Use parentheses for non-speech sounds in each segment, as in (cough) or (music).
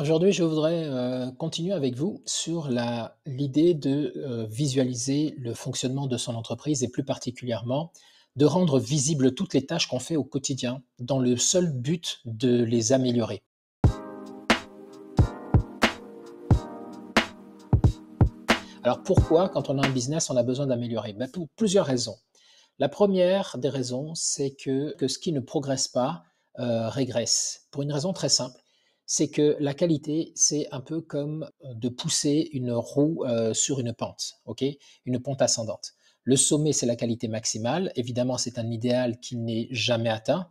Aujourd'hui, je voudrais euh, continuer avec vous sur l'idée de euh, visualiser le fonctionnement de son entreprise et plus particulièrement de rendre visibles toutes les tâches qu'on fait au quotidien dans le seul but de les améliorer. Alors pourquoi, quand on a un business, on a besoin d'améliorer ben, Pour plusieurs raisons. La première des raisons, c'est que, ce qui ne progresse pas euh, régresse, pour une raison très simple c'est que la qualité, c'est un peu comme euh, de pousser une roue euh, sur une pente, une pente ascendante. Le sommet, c'est la qualité maximale. Évidemment, c'est un idéal qui n'est jamais atteint.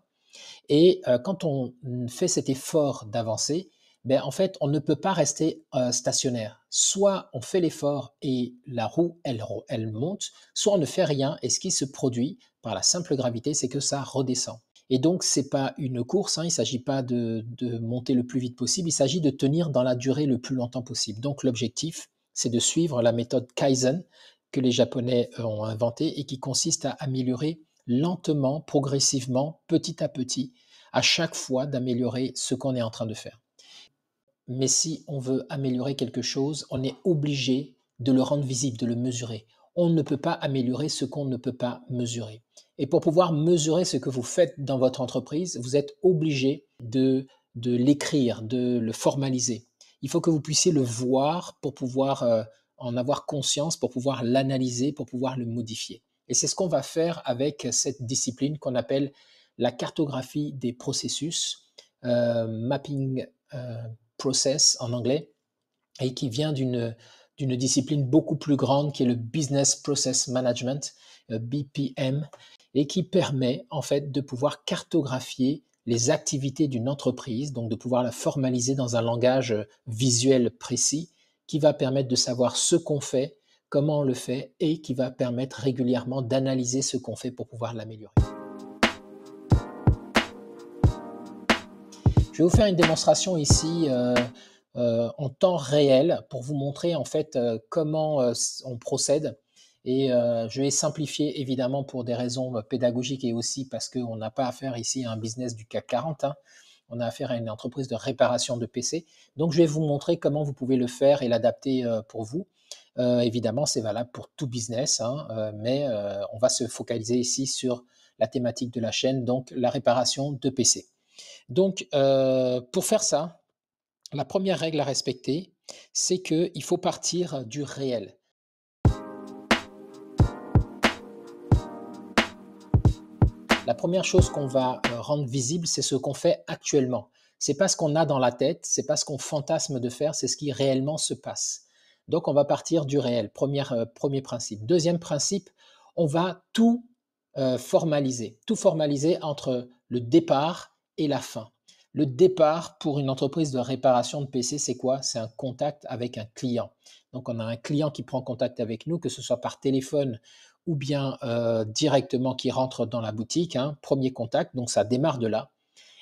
Et euh, quand on fait cet effort d'avancer, ben, en fait, on ne peut pas rester stationnaire. Soit on fait l'effort et la roue, elle, elle monte, soit on ne fait rien et ce qui se produit par la simple gravité, c'est que ça redescend. Et donc, n'est pas une course, hein. il ne s'agit pas de, de, monter le plus vite possible, il s'agit de tenir dans la durée le plus longtemps possible. Donc, l'objectif, c'est de suivre la méthode Kaizen que les Japonais euh, ont inventée et qui consiste à améliorer lentement, progressivement, petit à petit, à chaque fois d'améliorer ce qu'on est en train de faire. Mais si on veut améliorer quelque chose, on est obligé de le rendre visible, de le mesurer. On ne peut pas améliorer ce qu'on ne peut pas mesurer. Et pour pouvoir mesurer ce que vous faites dans votre entreprise, vous êtes obligé de, l'écrire, de le formaliser. Il faut que vous puissiez le voir pour pouvoir euh, en avoir conscience, pour pouvoir l'analyser, pour pouvoir le modifier. Et c'est ce qu'on va faire avec cette discipline qu'on appelle la cartographie des processus, euh, mapping euh, process en anglais, et qui vient d'une discipline beaucoup plus grande qui est le business process management, euh, BPM et qui permet en fait de pouvoir cartographier les activités d'une entreprise, donc de pouvoir la formaliser dans un langage euh, visuel précis qui va permettre de savoir ce qu'on fait, comment on le fait et qui va permettre régulièrement d'analyser ce qu'on fait pour pouvoir l'améliorer. Je vais vous faire une démonstration ici euh, en temps réel pour vous montrer en fait comment on procède et euh, je vais simplifier évidemment pour des raisons euh, pédagogiques et aussi parce qu'on n'a pas affaire ici à un business du CAC 40. Hein. On a affaire à une entreprise de réparation de PC. Donc je vais vous montrer comment vous pouvez le faire et l'adapter euh, pour vous. évidemment, c'est valable pour tout business, hein, mais on va se focaliser ici sur la thématique de la chaîne, donc la réparation de PC. Donc pour faire ça, la première règle à respecter, c'est qu'il faut partir du réel. première chose qu'on va euh, rendre visible, c'est ce qu'on fait actuellement. C'est pas ce qu'on a dans la tête, c'est pas ce qu'on fantasme de faire, c'est ce qui réellement se passe. Donc on va partir du réel, euh, premier, principe. Deuxième principe, on va tout euh, formaliser, tout formaliser entre le départ et la fin. Le départ pour une entreprise de réparation de PC, c'est quoi C'est un contact avec un client. Donc on a un client qui prend contact avec nous, que ce soit par téléphone ou bien euh, directement qui rentre dans la boutique, hein, premier contact, donc ça démarre de là.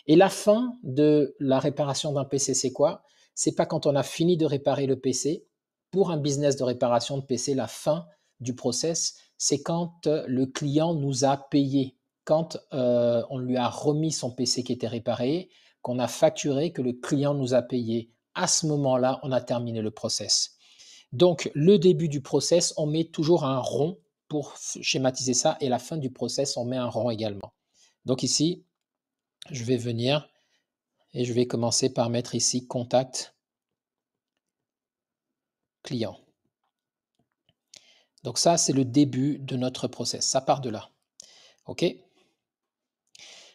Et la fin de la réparation d'un PC, c'est quoi C'est pas quand on a fini de réparer le PC. Pour un business de réparation de PC, la fin du process, c'est quand euh, le client nous a payé, quand euh, on lui a remis son PC qui était réparé, qu'on a facturé, que le client nous a payé. À ce moment-là, on a terminé le process. Donc, le début du process, on met toujours un rond pour schématiser ça, et la fin du process, on met un rond également. Donc ici, je vais venir et je vais commencer par mettre ici contact client. Donc ça, c'est le début de notre process. Ça part de là. OK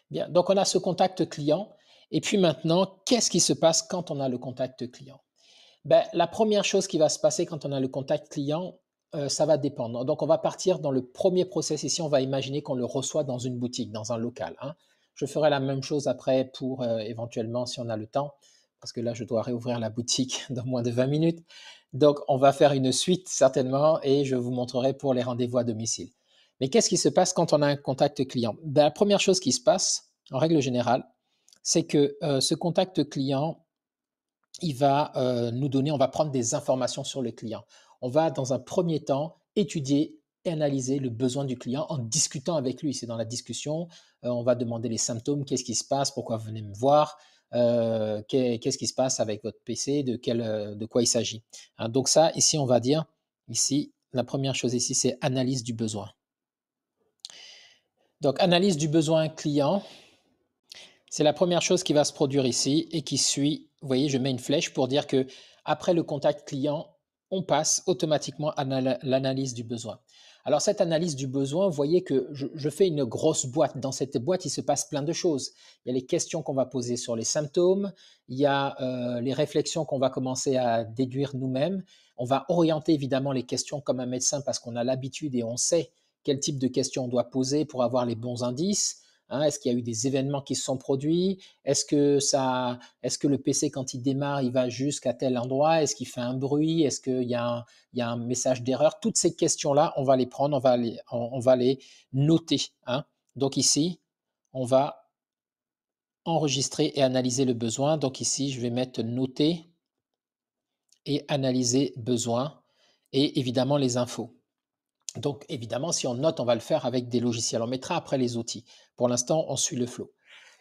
Bien, donc on a ce contact client. Et puis maintenant, qu'est-ce qui se passe quand on a le contact client ben, La première chose qui va se passer quand on a le contact client, euh, ça va dépendre. Donc, on va partir dans le premier process. Ici, on va imaginer qu'on le reçoit dans une boutique, dans un local. Hein. Je ferai la même chose après pour euh, éventuellement, si on a le temps, parce que là, je dois réouvrir la boutique (laughs) dans moins de 20 minutes. Donc, on va faire une suite certainement et je vous montrerai pour les rendez-vous à domicile. Mais qu'est-ce qui se passe quand on a un contact client ben, La première chose qui se passe, en règle générale, c'est que euh, ce contact client, il va nous donner, on va prendre des informations sur le client on va dans un premier temps étudier et analyser le besoin du client en discutant avec lui. C'est dans la discussion, euh, on va demander les symptômes, qu'est-ce qui se passe, pourquoi vous venez me voir, euh, qu'est-ce qui se passe avec votre PC, de, quel, euh, de quoi il s'agit. Hein. donc ça, ici, on va dire, ici, la première chose ici, c'est analyse du besoin. Donc analyse du besoin client, c'est la première chose qui va se produire ici et qui suit, vous voyez, je mets une flèche pour dire que après le contact client, on passe automatiquement à l'analyse du besoin. Alors cette analyse du besoin, vous voyez que je, fais une grosse boîte. Dans cette boîte, il se passe plein de choses. Il y a les questions qu'on va poser sur les symptômes, il y a euh, les réflexions qu'on va commencer à déduire nous-mêmes. On va orienter évidemment les questions comme un médecin parce qu'on a l'habitude et on sait quel type de questions on doit poser pour avoir les bons indices. Hein, est-ce qu'il y a eu des événements qui se sont produits Est-ce que ça, est-ce que le PC quand il démarre, il va jusqu'à tel endroit Est-ce qu'il fait un bruit Est-ce qu'il y, a un message d'erreur Toutes ces questions-là, on va les prendre, on va les, va les noter. Hein. Donc ici, on va enregistrer et analyser le besoin. Donc ici, je vais mettre noter et analyser besoin et évidemment les infos. Donc évidemment, si on note, on va le faire avec des logiciels. On mettra après les outils. Pour l'instant, on suit le flow.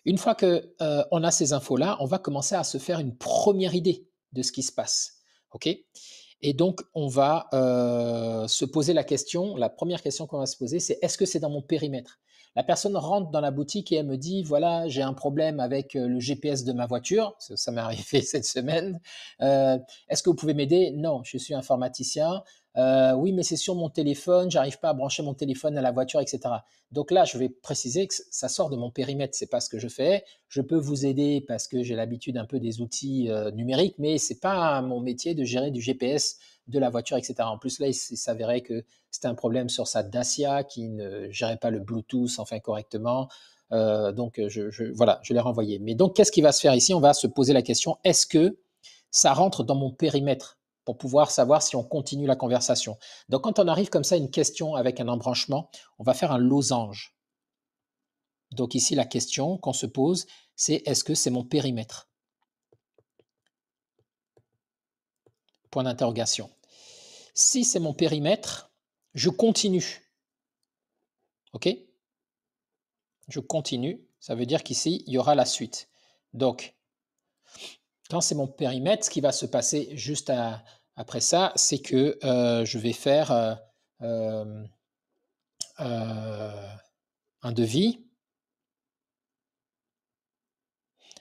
Une fois que euh, on a ces infos-là, on va commencer à se faire une première idée de ce qui se passe. OK Et donc, on va euh, se poser la question, la première question qu'on va se poser, c'est est-ce que c'est dans mon périmètre La personne rentre dans la boutique et elle me dit, voilà, j'ai un problème avec euh, le GPS de ma voiture, ça, m'est (laughs) arrivé cette semaine, est-ce que vous pouvez m'aider Non, je suis informaticien, euh, oui, mais c'est sur mon téléphone, j'arrive pas à brancher mon téléphone à la voiture, etc. Donc là, je vais préciser que ça sort de mon périmètre, c'est pas ce que je fais. Je peux vous aider parce que j'ai l'habitude un peu des outils euh, numériques, mais c'est pas mon métier de gérer du GPS de la voiture, etc. En plus, là, il s'avérait que c'était un problème sur sa Dacia qui ne gérait pas le Bluetooth enfin correctement. Euh, donc, je, voilà, je l'ai renvoyé. Mais donc, qu'est-ce qui va se faire ici On va se poser la question est-ce que ça rentre dans mon périmètre pouvoir savoir si on continue la conversation. Donc quand on arrive comme ça à une question avec un embranchement, on va faire un losange. Donc ici, la question qu'on se pose, c'est est-ce que c'est mon périmètre Point d'interrogation. Si c'est mon périmètre, je continue. OK Je continue. Ça veut dire qu'ici, il y aura la suite. Donc, quand c'est mon périmètre, ce qui va se passer juste à, après ça, c'est que euh, je vais faire euh, euh, un devis.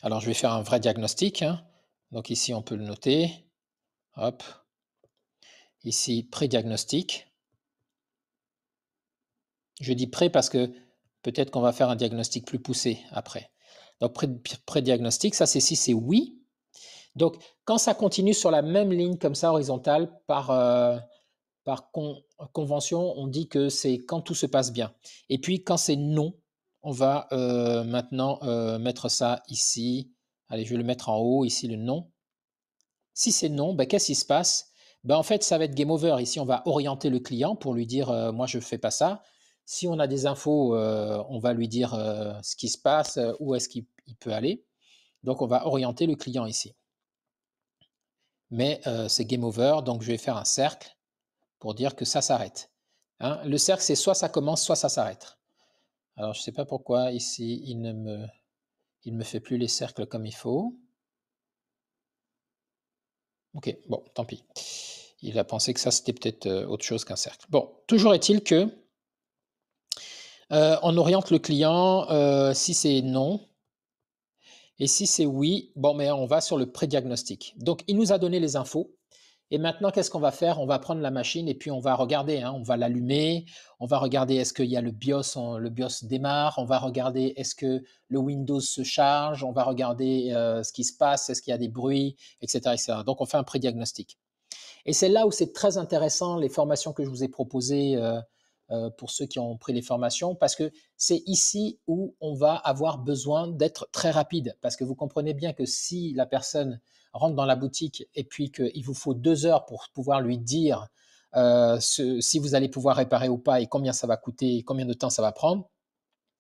Alors, je vais faire un vrai diagnostic. Hein. Donc ici, on peut le noter. Hop. Ici, pré-diagnostic. Je dis pré parce que peut-être qu'on va faire un diagnostic plus poussé après. Donc, pré-diagnostic, ça c'est si c'est oui, donc, quand ça continue sur la même ligne comme ça horizontale, par, euh, par convention, on dit que c'est quand tout se passe bien. Et puis, quand c'est non, on va euh, maintenant euh, mettre ça ici. Allez, je vais le mettre en haut, ici le non. Si c'est non, ben, qu'est-ce qui se passe ben, En fait, ça va être game over. Ici, on va orienter le client pour lui dire moi, je ne fais pas ça ». Si on a des infos, on va lui dire ce qui se passe, où est-ce qu'il peut aller. Donc, on va orienter le client ici mais euh, c'est game over, donc je vais faire un cercle pour dire que ça s'arrête. Hein. Le cercle, c'est soit ça commence, soit ça s'arrête. Alors, je ne sais pas pourquoi ici, il ne me, fait plus les cercles comme il faut. Ok, bon, tant pis. Il a pensé que ça, c'était peut-être euh, autre chose qu'un cercle. Bon, toujours est-il que euh, on oriente le client, si c'est non, et si c'est oui, bon, mais on va sur le prédiagnostic. Donc, il nous a donné les infos. Et maintenant, qu'est-ce qu'on va faire On va prendre la machine et puis on va regarder. Hein. on va l'allumer. On va regarder est-ce qu'il y a le BIOS. le BIOS démarre. On va regarder est-ce que le Windows se charge. On va regarder euh, ce qui se passe. Est-ce qu'il y a des bruits, etc., Donc, on fait un prédiagnostic. Et c'est là où c'est très intéressant les formations que je vous ai proposées. Euh, euh, pour ceux qui ont pris les formations, parce que c'est ici où on va avoir besoin d'être très rapide, parce que vous comprenez bien que si la personne rentre dans la boutique et puis qu'il vous faut deux heures pour pouvoir lui dire euh, si vous allez pouvoir réparer ou pas et combien ça va coûter et combien de temps ça va prendre,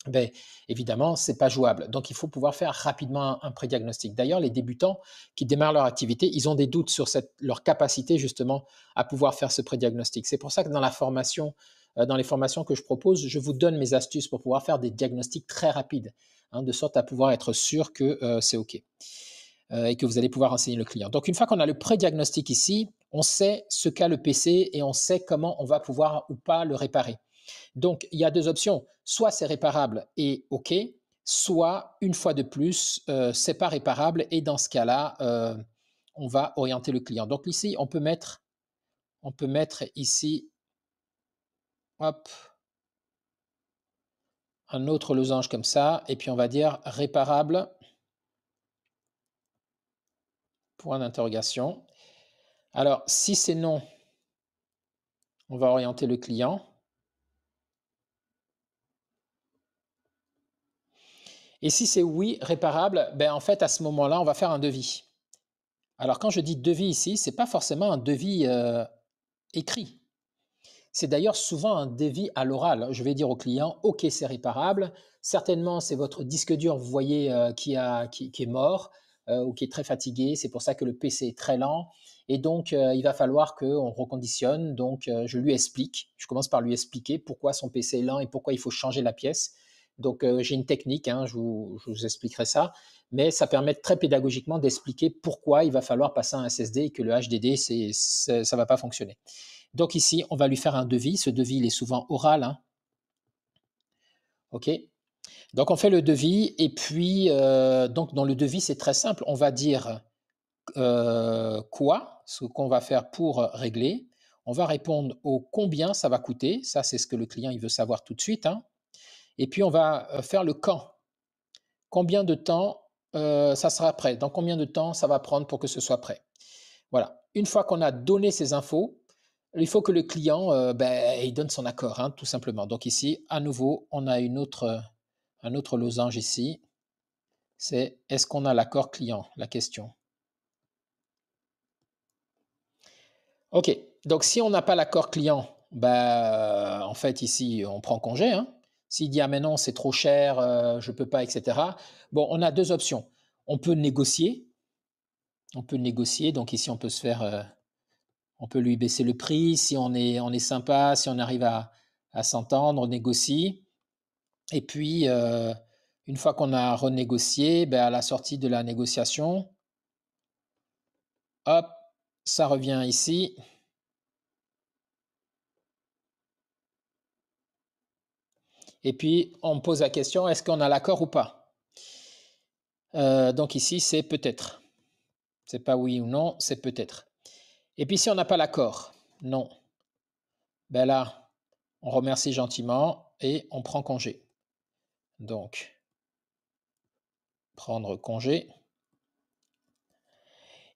ben, évidemment, n'est pas jouable. Donc, il faut pouvoir faire rapidement un, un pré D'ailleurs, les débutants qui démarrent leur activité, ils ont des doutes sur leur capacité justement à pouvoir faire ce pré-diagnostic. C'est pour ça que dans la formation euh, dans les formations que je propose, je vous donne mes astuces pour pouvoir faire des diagnostics très rapides, hein, de sorte à pouvoir être sûr que euh, c'est OK euh, et que vous allez pouvoir enseigner le client. Donc, une fois qu'on a le pré-diagnostic ici, on sait ce qu'a le PC et on sait comment on va pouvoir ou pas le réparer. Donc, il y a deux options. Soit c'est réparable et OK, soit, une fois de plus, ce c'est pas réparable et dans ce cas-là, on va orienter le client. Donc, ici, on peut mettre, on peut mettre ici un autre losange comme ça. Et puis on va dire réparable. Point d'interrogation. Alors, si c'est non, on va orienter le client. Et si c'est oui, réparable, ben en fait, à ce moment-là, on va faire un devis. Alors, quand je dis devis ici, ce n'est pas forcément un devis euh, écrit. C'est d'ailleurs souvent un dévi à l'oral. Hein. Je vais dire au client, OK, c'est réparable. Certainement, c'est votre disque dur, vous voyez, euh, qui, a, qui, est mort euh, ou qui est très fatigué. C'est pour ça que le PC est très lent. Et donc, euh, il va falloir qu'on reconditionne. Donc, je lui explique. Je commence par lui expliquer pourquoi son PC est lent et pourquoi il faut changer la pièce. Donc, j'ai une technique, hein, je, vous, expliquerai ça. Mais ça permet très pédagogiquement d'expliquer pourquoi il va falloir passer un SSD et que le HDD, ça ne va pas fonctionner. Donc ici, on va lui faire un devis. Ce devis, il est souvent oral. Hein. OK Donc on fait le devis et puis, euh, donc dans le devis, c'est très simple. On va dire euh, quoi, ce qu'on va faire pour régler. On va répondre au combien ça va coûter. Ça, c'est ce que le client il veut savoir tout de suite. Hein. Et puis, on va euh, faire le quand. Combien de temps ça sera prêt Dans combien de temps ça va prendre pour que ce soit prêt Voilà. Une fois qu'on a donné ces infos, il faut que le client euh, ben, il donne son accord, hein, tout simplement. Donc ici, à nouveau, on a une autre, euh, un autre losange ici. C'est est-ce qu'on a l'accord client, la question. OK, donc si on n'a pas l'accord client, ben, en fait ici, on prend congé. Hein. S'il dit ah mais non, c'est trop cher, euh, je ne peux pas, etc. Bon, on a deux options. On peut négocier. On peut négocier, donc ici on peut se faire on peut lui baisser le prix. Si on est, sympa, si on arrive à, s'entendre, on négocie. Et puis, euh, une fois qu'on a renégocié, ben, à la sortie de la négociation, hop, ça revient ici. Et puis, on pose la question, est-ce qu'on a l'accord ou pas euh, Donc ici, c'est peut-être. C'est pas oui ou non, c'est peut-être. Et puis si on n'a pas l'accord, non. Ben là, on remercie gentiment et on prend congé. Donc, prendre congé.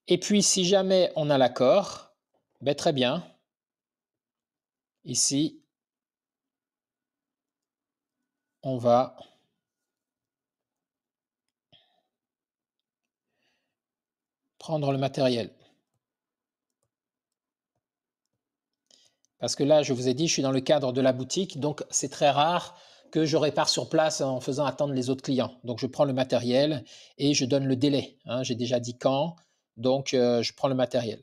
Et puis si jamais on a l'accord, ben très bien. Ici, on va prendre le matériel. Parce que là, je vous ai dit, je suis dans le cadre de la boutique, donc c'est très rare que je répare sur place en faisant attendre les autres clients. Donc je prends le matériel et je donne le délai. Hein. J'ai déjà dit quand, donc euh, je prends le matériel.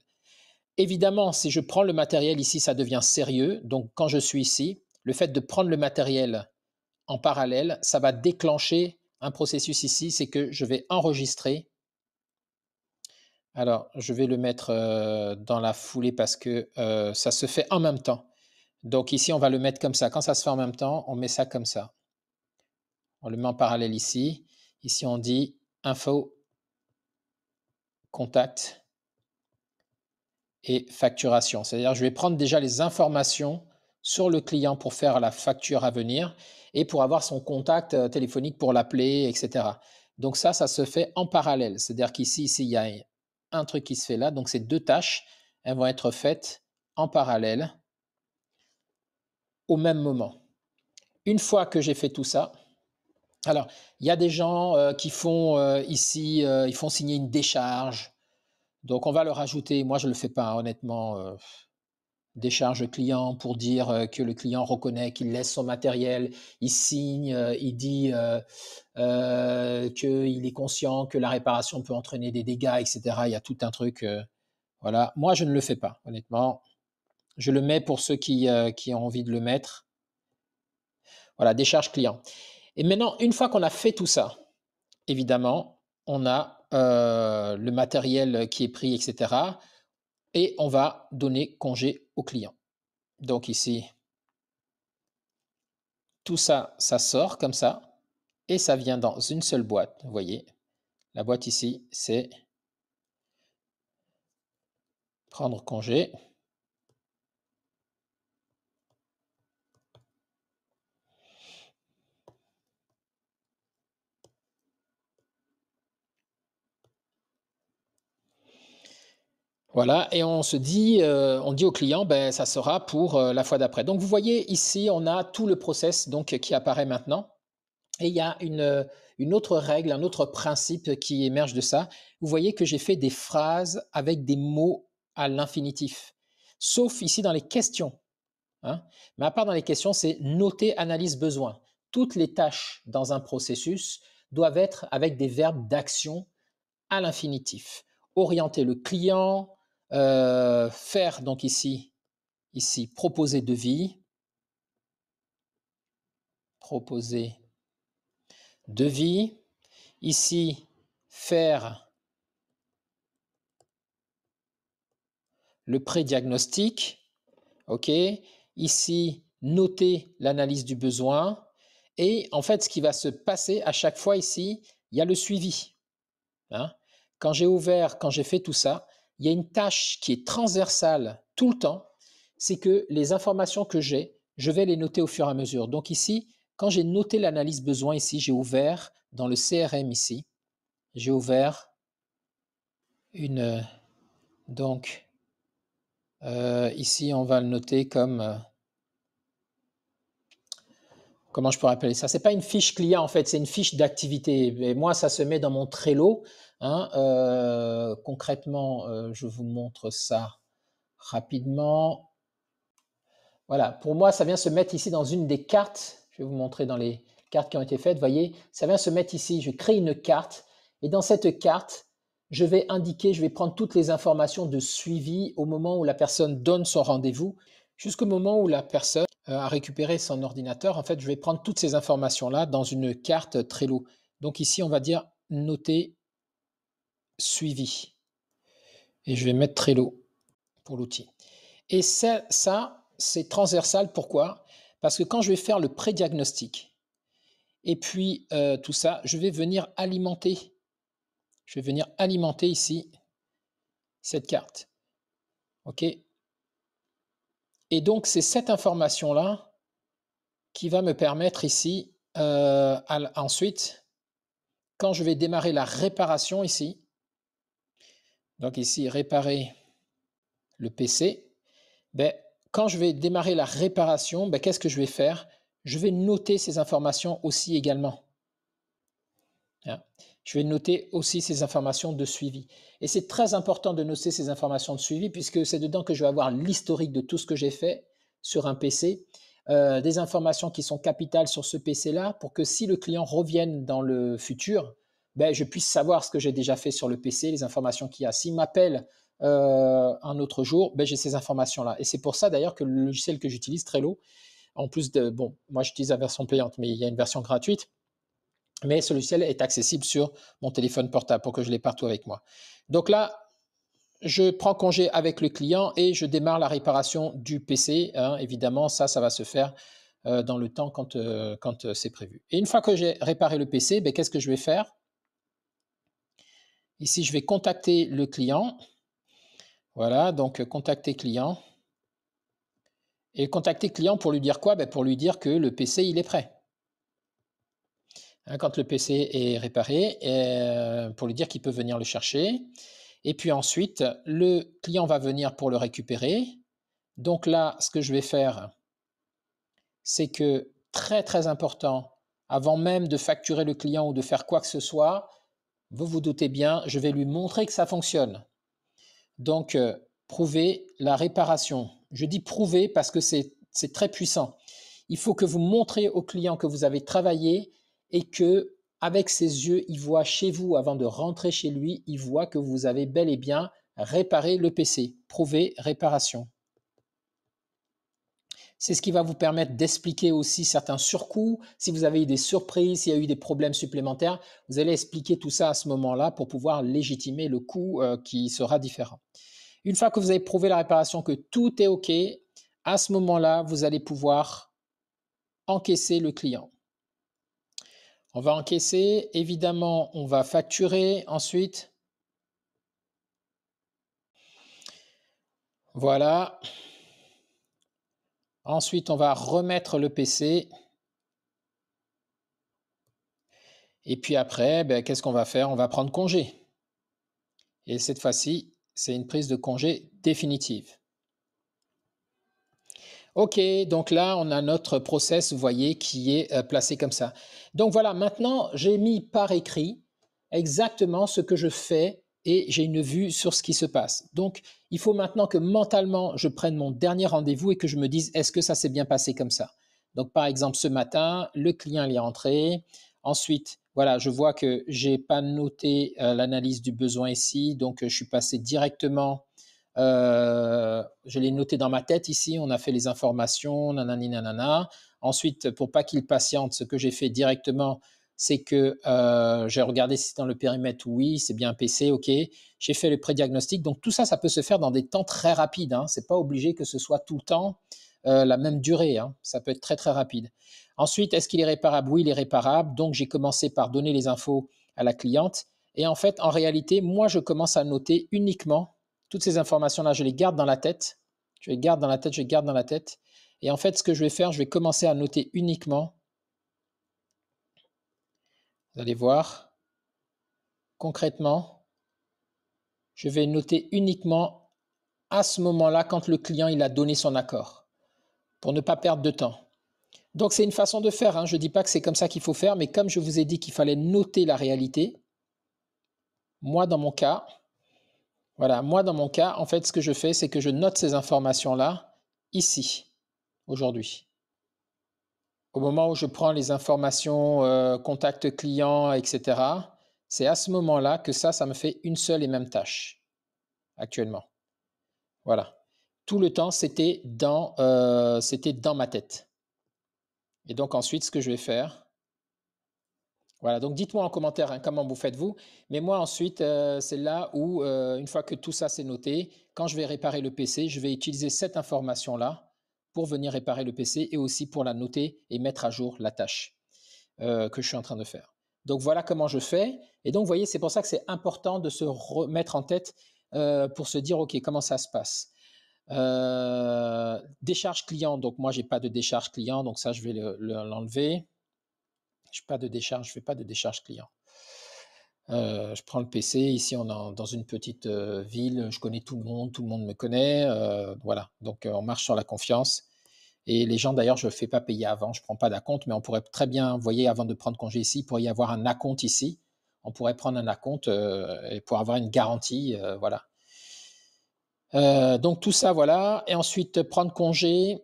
Évidemment, si je prends le matériel ici, ça devient sérieux. Donc quand je suis ici, le fait de prendre le matériel en parallèle, ça va déclencher un processus ici, c'est que je vais enregistrer alors, je vais le mettre euh, dans la foulée parce que euh, ça se fait en même temps. Donc ici, on va le mettre comme ça. Quand ça se fait en même temps, on met ça comme ça. On le met en parallèle ici. Ici, on dit info, contact et facturation. C'est-à-dire, je vais prendre déjà les informations sur le client pour faire la facture à venir et pour avoir son contact euh, téléphonique pour l'appeler, etc. Donc ça, ça se fait en parallèle. C'est-à-dire qu'ici, ici, il y a un truc qui se fait là. Donc ces deux tâches, elles vont être faites en parallèle au même moment. Une fois que j'ai fait tout ça, alors il y a des gens euh, qui font euh, ici, euh, ils font signer une décharge. Donc on va leur ajouter, moi je ne le fais pas hein, honnêtement, Décharge charges client pour dire euh, que le client reconnaît qu'il laisse son matériel, il signe, euh, il dit euh, qu'il est conscient que la réparation peut entraîner des dégâts, etc. Il y a tout un truc. voilà. Moi, je ne le fais pas, honnêtement. Je le mets pour ceux qui, ont envie de le mettre. Voilà, décharge client. Et maintenant, une fois qu'on a fait tout ça, évidemment, on a le matériel qui est pris, etc et on va donner congé au client. Donc ici, tout ça, ça sort comme ça et ça vient dans une seule boîte. Vous voyez, la boîte ici, c'est prendre congé. Voilà, et on se dit, euh, on dit au client, ben, ça sera pour euh, la fois d'après. Donc vous voyez ici, on a tout le process donc, qui apparaît maintenant. Et il y a euh, une, autre règle, un autre principe qui émerge de ça. Vous voyez que j'ai fait des phrases avec des mots à l'infinitif, sauf ici dans les questions. Hein. Mais à part dans les questions, c'est noter, analyse, besoin. Toutes les tâches dans un processus doivent être avec des verbes d'action à l'infinitif. Orienter le client, euh, faire, donc ici, ici, proposer devis. Proposer devis. Ici, faire le pré-diagnostic. OK Ici, noter l'analyse du besoin. Et en fait, ce qui va se passer à chaque fois ici, il y a le suivi. Hein. quand j'ai ouvert, quand j'ai fait tout ça, il y a une tâche qui est transversale tout le temps, c'est que les informations que j'ai, je vais les noter au fur et à mesure. Donc ici, quand j'ai noté l'analyse besoin ici, j'ai ouvert dans le CRM ici, j'ai ouvert une... Donc, euh, ici, on va le noter comme... Euh, comment je pourrais appeler ça Ce n'est pas une fiche client en fait, c'est une fiche d'activité. Et moi, ça se met dans mon Trello. Hein, euh, concrètement, euh, je vous montre ça rapidement. Voilà, pour moi, ça vient se mettre ici dans une des cartes. Je vais vous montrer dans les cartes qui ont été faites. voyez, ça vient se mettre ici. Je crée une carte et dans cette carte, je vais indiquer, je vais prendre toutes les informations de suivi au moment où la personne donne son rendez-vous jusqu'au moment où la personne euh, a récupéré son ordinateur. En fait, je vais prendre toutes ces informations-là dans une carte Trello. Donc ici, on va dire noter suivi. Et je vais mettre Trello pour l'outil. Et ça, ça c'est transversal. Pourquoi Parce que quand je vais faire le pré-diagnostic, et puis euh, tout ça, je vais venir alimenter. Je vais venir alimenter ici cette carte. OK Et donc, c'est cette information-là qui va me permettre ici, euh, ensuite, quand je vais démarrer la réparation ici, donc ici réparer le PC, ben, quand je vais démarrer la réparation, ben, qu'est-ce que je vais faire Je vais noter ces informations aussi également. Hein? je vais noter aussi ces informations de suivi. Et c'est très important de noter ces informations de suivi puisque c'est dedans que je vais avoir l'historique de tout ce que j'ai fait sur un PC, euh, des informations qui sont capitales sur ce PC-là pour que si le client revienne dans le futur, ben, je puisse savoir ce que j'ai déjà fait sur le PC, les informations qu'il y a. S'il m'appelle euh, un autre jour, ben, j'ai ces informations-là. Et c'est pour ça d'ailleurs que le logiciel que j'utilise, Trello, en plus de, bon, moi j'utilise la version payante, mais il y a une version gratuite. Mais ce logiciel est accessible sur mon téléphone portable pour que je l'ai partout avec moi. Donc là, je prends congé avec le client et je démarre la réparation du PC. Hein. évidemment, ça, ça va se faire euh, dans le temps quand, euh, quand c'est prévu. Et une fois que j'ai réparé le PC, ben, qu'est-ce que je vais faire Ici, je vais contacter le client. Voilà, donc euh, contacter client. Et contacter client pour lui dire quoi ben, Pour lui dire que le PC, il est prêt. Hein, quand le PC est réparé, euh, pour lui dire qu'il peut venir le chercher. Et puis ensuite, le client va venir pour le récupérer. Donc là, ce que je vais faire, c'est que très très important, avant même de facturer le client ou de faire quoi que ce soit, vous vous doutez bien, je vais lui montrer que ça fonctionne. Donc, euh, prouvez prouver la réparation. Je dis prouver parce que c'est très puissant. Il faut que vous montrez au client que vous avez travaillé et que avec ses yeux, il voit chez vous avant de rentrer chez lui, il voit que vous avez bel et bien réparé le PC. Prouver réparation. C'est ce qui va vous permettre d'expliquer aussi certains surcoûts. Si vous avez eu des surprises, s'il y a eu des problèmes supplémentaires, vous allez expliquer tout ça à ce moment-là pour pouvoir légitimer le coût euh, qui sera différent. Une fois que vous avez prouvé la réparation que tout est OK, à ce moment-là, vous allez pouvoir encaisser le client. On va encaisser, évidemment, on va facturer ensuite. Voilà. Ensuite, on va remettre le PC. Et puis après, ben, qu'est-ce qu'on va faire On va prendre congé. Et cette fois-ci, c'est une prise de congé définitive. Ok, donc là, on a notre process, vous voyez, qui est euh, placé comme ça. Donc voilà, maintenant, j'ai mis par écrit exactement ce que je fais et j'ai une vue sur ce qui se passe. Donc, il faut maintenant que mentalement, je prenne mon dernier rendez-vous et que je me dise, est-ce que ça s'est bien passé comme ça Donc, par exemple, ce matin, le client est rentré. Ensuite, voilà, je vois que j'ai pas noté euh, l'analyse du besoin ici, donc je suis passé directement. Euh, je l'ai noté dans ma tête ici. On a fait les informations, nanani Ensuite, pour pas qu'il patiente, ce que j'ai fait directement, c'est que euh, j'ai regardé si c'est dans le périmètre, oui, c'est bien un PC, ok. J'ai fait le prédiagnostic. Donc tout ça, ça peut se faire dans des temps très rapides. Hein. Ce pas obligé que ce soit tout le temps euh, la même durée. Hein. Ça peut être très très rapide. Ensuite, est-ce qu'il est réparable Oui, il est réparable. Donc j'ai commencé par donner les infos à la cliente. Et en fait, en réalité, moi, je commence à noter uniquement toutes ces informations-là. Je les garde dans la tête. Je les garde dans la tête, je les garde dans la tête. Et en fait, ce que je vais faire, je vais commencer à noter uniquement vous allez voir. Concrètement, je vais noter uniquement à ce moment-là quand le client il a donné son accord pour ne pas perdre de temps. Donc c'est une façon de faire. Hein. Je ne dis pas que c'est comme ça qu'il faut faire, mais comme je vous ai dit qu'il fallait noter la réalité, moi dans mon cas, voilà, moi dans mon cas, en fait, ce que je fais, c'est que je note ces informations-là ici, aujourd'hui au moment où je prends les informations euh, contact client, etc., c'est à ce moment-là que ça, ça me fait une seule et même tâche actuellement. Voilà. Tout le temps, c'était dans, euh, dans ma tête. Et donc ensuite, ce que je vais faire, voilà, donc dites-moi en commentaire hein, comment vous faites-vous. Mais moi ensuite, euh, c'est là où, une fois que tout ça s'est noté, quand je vais réparer le PC, je vais utiliser cette information-là pour venir réparer le PC et aussi pour la noter et mettre à jour la tâche euh, que je suis en train de faire. Donc voilà comment je fais. Et donc, vous voyez, c'est pour ça que c'est important de se remettre en tête euh, pour se dire, OK, comment ça se passe euh, Décharge client, donc moi, j'ai pas de décharge client, donc ça, je vais l'enlever. je n'ai pas de décharge, je fais pas de décharge client. Euh, je prends le PC, ici on est dans une petite euh, ville, je connais tout le monde, tout le monde me connaît, euh, voilà. Donc on marche sur la confiance. Et les gens d'ailleurs, je ne fais pas payer avant, je ne prends pas d'acompte, mais on pourrait très bien, vous voyez, avant de prendre congé ici, il pourrait y avoir un acompte ici. On pourrait prendre un acompte et pour avoir une garantie, voilà. donc tout ça, voilà. Et ensuite, prendre congé,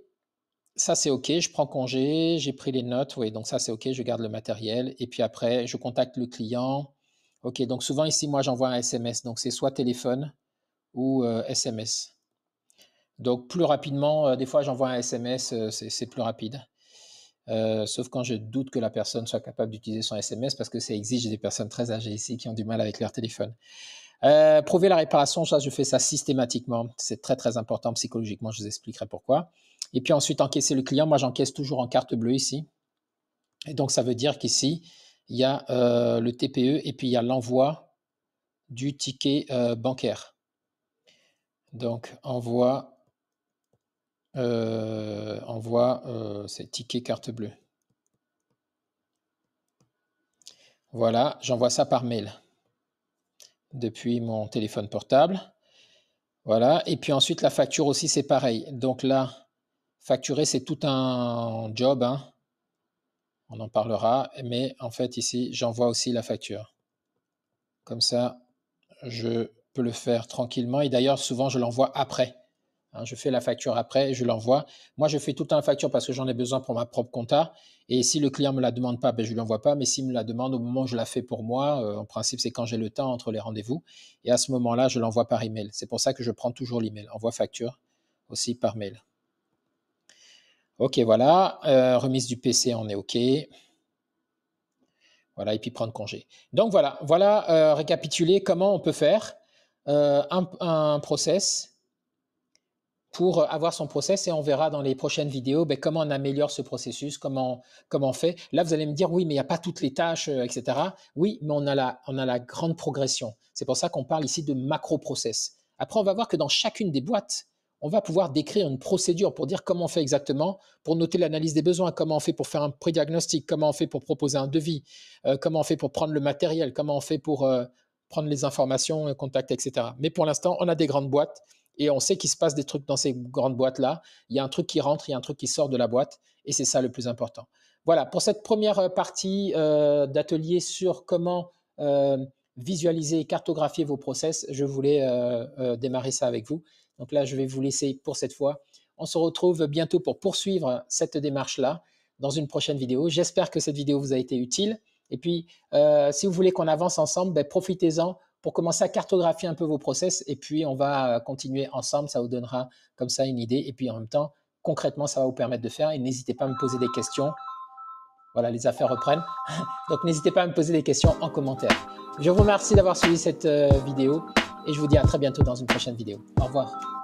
ça c'est OK, je prends congé, j'ai pris les notes, oui, donc ça c'est OK, je garde le matériel. Et puis après, je contacte le client, Ok, donc souvent ici, moi, j'envoie un SMS. Donc, c'est soit téléphone ou SMS. Euh, donc, plus rapidement, euh, des fois, j'envoie un SMS, euh, c'est plus rapide. sauf quand je doute que la personne soit capable d'utiliser son SMS parce que ça exige des personnes très âgées ici qui ont du mal avec leur téléphone. prouver la réparation, ça, je fais ça systématiquement. C'est très, très important psychologiquement. Je vous expliquerai pourquoi. Et puis ensuite, encaisser le client. Moi, j'encaisse toujours en carte bleue ici. Et donc, ça veut dire qu'ici, il y a euh, le TPE et puis il y a l'envoi du ticket euh, bancaire. Donc envoi, euh, envoi c'est ticket carte bleue. Voilà, j'envoie ça par mail depuis mon téléphone portable. Voilà, et puis ensuite la facture aussi c'est pareil. Donc là, facturer c'est tout un job. Hein on en parlera, mais en fait ici j'envoie aussi la facture. Comme ça, je peux le faire tranquillement et d'ailleurs souvent je l'envoie après. Hein, je fais la facture après je l'envoie. Moi je fais tout le temps la facture parce que j'en ai besoin pour ma propre compta et si le client ne me la demande pas, ben, je ne l'envoie pas, mais s'il me la demande au moment où je la fais pour moi, euh, en principe c'est quand j'ai le temps entre les rendez-vous et à ce moment-là je l'envoie par email. C'est pour ça que je prends toujours l'email, envoie facture aussi par mail. Ok, voilà. Euh, remise du PC, on est OK. Voilà, et puis prendre congé. Donc voilà, voilà euh, récapituler comment on peut faire euh, un, process pour avoir son process et on verra dans les prochaines vidéos ben, comment on améliore ce processus, comment, comment on fait. Là, vous allez me dire, oui, mais il n'y a pas toutes les tâches, etc. Oui, mais on a la, on a la grande progression. C'est pour ça qu'on parle ici de macro-process. Après, on va voir que dans chacune des boîtes, on va pouvoir décrire une procédure pour dire comment on fait exactement, pour noter l'analyse des besoins, comment on fait pour faire un pré-diagnostic, comment on fait pour proposer un devis, euh, comment on fait pour prendre le matériel, comment on fait pour euh, prendre les informations, contacts, etc. Mais pour l'instant, on a des grandes boîtes et on sait qu'il se passe des trucs dans ces grandes boîtes-là. Il y a un truc qui rentre, il y a un truc qui sort de la boîte et c'est ça le plus important. Voilà, pour cette première euh, partie d'atelier sur comment visualiser et cartographier vos process, je voulais démarrer ça avec vous. Donc là, je vais vous laisser pour cette fois. On se retrouve bientôt pour poursuivre cette démarche-là dans une prochaine vidéo. J'espère que cette vidéo vous a été utile. Et puis, euh, si vous voulez qu'on avance ensemble, ben, profitez-en pour commencer à cartographier un peu vos process. Et puis, on va euh, continuer ensemble. Ça vous donnera comme ça une idée. Et puis, en même temps, concrètement, ça va vous permettre de faire. Et n'hésitez pas à me poser des questions. Voilà, les affaires reprennent. (laughs) Donc, n'hésitez pas à me poser des questions en commentaire. Je vous remercie d'avoir suivi cette euh, vidéo et je vous dis à très bientôt dans une prochaine vidéo. Au revoir.